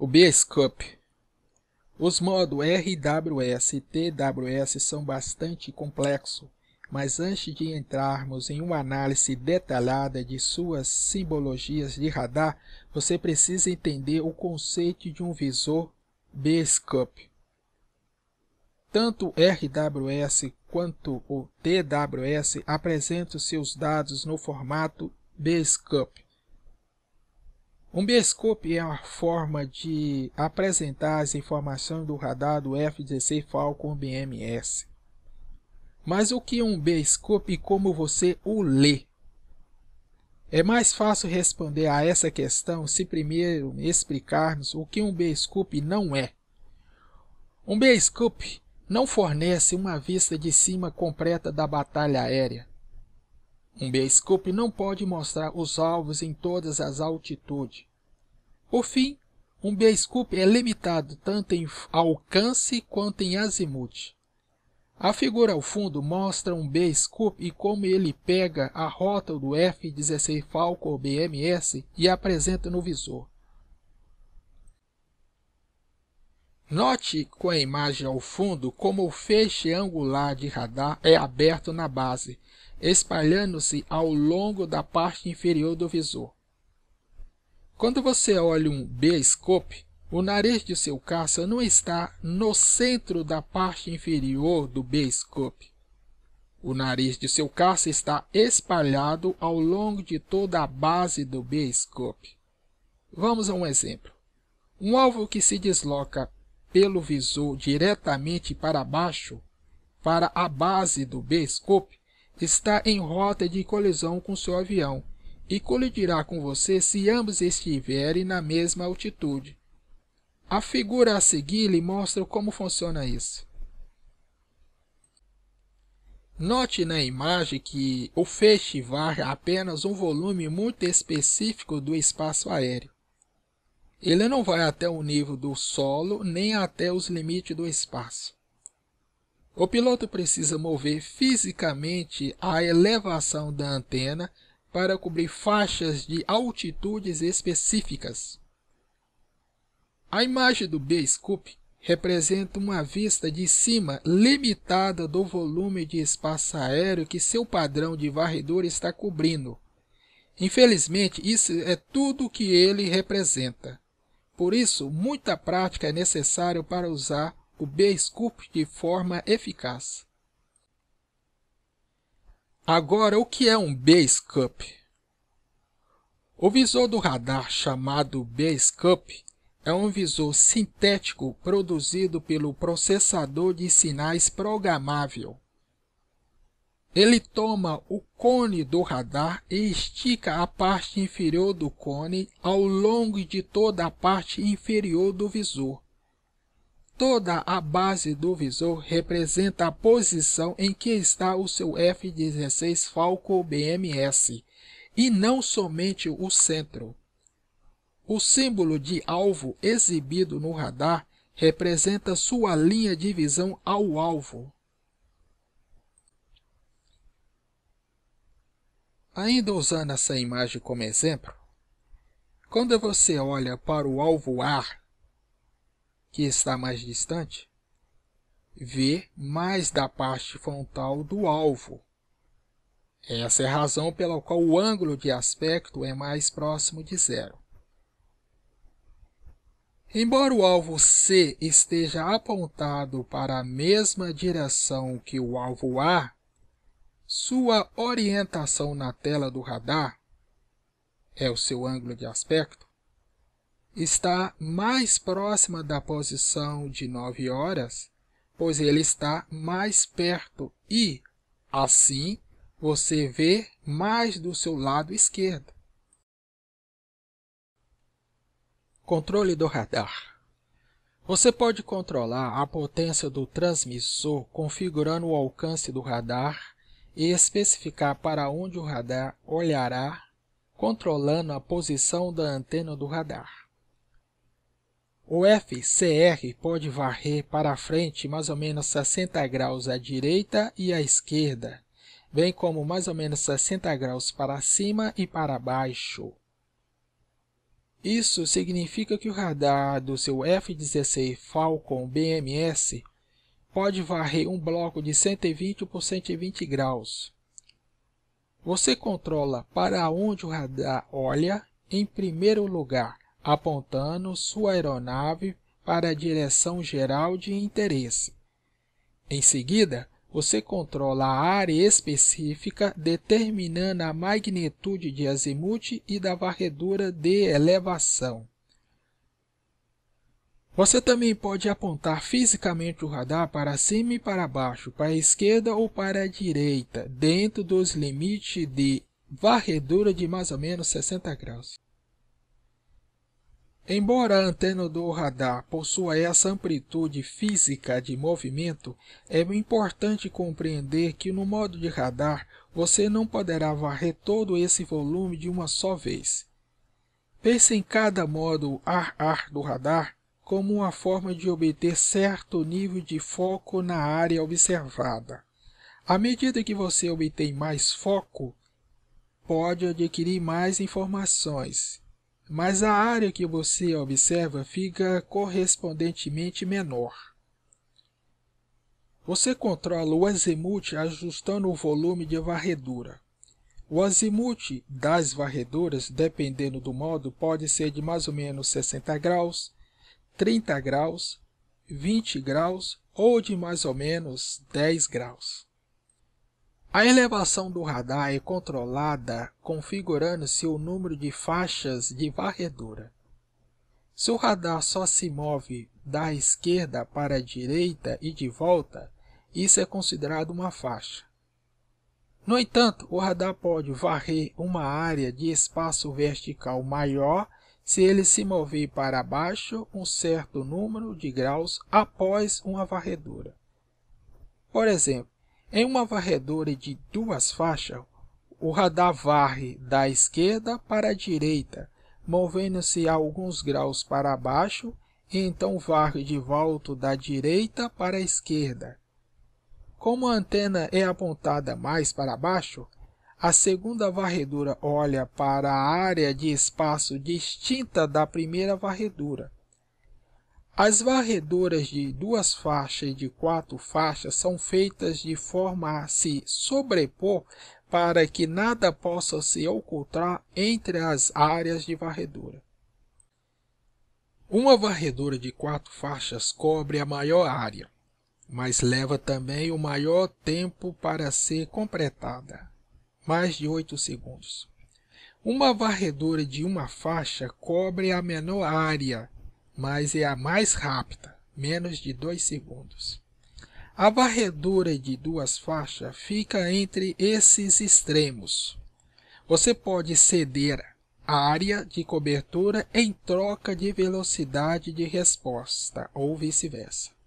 O BSCUP. Os modos RWS e TWS são bastante complexos, mas antes de entrarmos em uma análise detalhada de suas simbologias de radar, você precisa entender o conceito de um visor BSCUP. Tanto o RWS quanto o TWS apresentam seus dados no formato BSCUP. Um bioscope é uma forma de apresentar as informações do radar do F-16 Falcon BMS. Mas o que é um bioscope e como você o lê? É mais fácil responder a essa questão se primeiro explicarmos o que um bioscope não é. Um bioscope não fornece uma vista de cima completa da batalha aérea. Um bioscope não pode mostrar os alvos em todas as altitudes. Por fim, um B-scoop é limitado tanto em alcance quanto em azimuth. A figura ao fundo mostra um B-scoop e como ele pega a rota do F-16 Falcon BMS e apresenta no visor. Note com a imagem ao fundo como o feixe angular de radar é aberto na base, espalhando-se ao longo da parte inferior do visor. Quando você olha um B-scope, o nariz de seu caça não está no centro da parte inferior do B-scope. O nariz de seu caça está espalhado ao longo de toda a base do B-scope. Vamos a um exemplo. Um alvo que se desloca pelo visor diretamente para baixo, para a base do B-scope, está em rota de colisão com seu avião, e colidirá com você se ambos estiverem na mesma altitude. A figura a seguir lhe mostra como funciona isso. Note na imagem que o feixe varre apenas um volume muito específico do espaço aéreo. Ele não vai até o nível do solo nem até os limites do espaço. O piloto precisa mover fisicamente a elevação da antena para cobrir faixas de altitudes específicas. A imagem do B-Scoop representa uma vista de cima limitada do volume de espaço aéreo que seu padrão de varredor está cobrindo. Infelizmente, isso é tudo que ele representa. Por isso, muita prática é necessária para usar o B-Scoop de forma eficaz. Agora, o que é um b Cup? O visor do radar chamado b Cup é um visor sintético produzido pelo processador de sinais programável. Ele toma o cone do radar e estica a parte inferior do cone ao longo de toda a parte inferior do visor. Toda a base do visor representa a posição em que está o seu F-16 Falco BMS, e não somente o centro. O símbolo de alvo exibido no radar representa sua linha de visão ao alvo. Ainda usando essa imagem como exemplo, quando você olha para o alvo ar que está mais distante, vê mais da parte frontal do alvo. Essa é a razão pela qual o ângulo de aspecto é mais próximo de zero. Embora o alvo C esteja apontado para a mesma direção que o alvo A, sua orientação na tela do radar é o seu ângulo de aspecto está mais próxima da posição de 9 horas, pois ele está mais perto e, assim, você vê mais do seu lado esquerdo. Controle do radar. Você pode controlar a potência do transmissor configurando o alcance do radar e especificar para onde o radar olhará, controlando a posição da antena do radar. O FCR pode varrer para a frente mais ou menos 60 graus à direita e à esquerda, bem como mais ou menos 60 graus para cima e para baixo. Isso significa que o radar do seu F-16 Falcon BMS pode varrer um bloco de 120 por 120 graus. Você controla para onde o radar olha em primeiro lugar, apontando sua aeronave para a direção geral de interesse. Em seguida, você controla a área específica determinando a magnitude de azimute e da varredura de elevação. Você também pode apontar fisicamente o radar para cima e para baixo, para a esquerda ou para a direita, dentro dos limites de varredura de mais ou menos 60 graus. Embora a antena do radar possua essa amplitude física de movimento, é importante compreender que no modo de radar você não poderá varrer todo esse volume de uma só vez. Pense em cada modo ar-ar do radar como uma forma de obter certo nível de foco na área observada. À medida que você obtém mais foco, pode adquirir mais informações, mas a área que você observa fica correspondentemente menor. Você controla o azimuth ajustando o volume de varredura. O azimuth das varreduras, dependendo do modo, pode ser de mais ou menos 60 graus, 30 graus, 20 graus ou de mais ou menos 10 graus. A elevação do radar é controlada configurando-se o número de faixas de varredura. Se o radar só se move da esquerda para a direita e de volta, isso é considerado uma faixa. No entanto, o radar pode varrer uma área de espaço vertical maior se ele se mover para baixo um certo número de graus após uma varredura. Por exemplo, em uma varredura de duas faixas, o radar varre da esquerda para a direita, movendo-se alguns graus para baixo, e então varre de volta da direita para a esquerda. Como a antena é apontada mais para baixo, a segunda varredura olha para a área de espaço distinta da primeira varredura. As varredoras de duas faixas e de quatro faixas são feitas de forma a se sobrepor para que nada possa se ocultar entre as áreas de varredura. Uma varredura de quatro faixas cobre a maior área, mas leva também o maior tempo para ser completada, mais de 8 segundos. Uma varredura de uma faixa cobre a menor área, mas é a mais rápida, menos de 2 segundos. A varredura de duas faixas fica entre esses extremos. Você pode ceder a área de cobertura em troca de velocidade de resposta, ou vice-versa.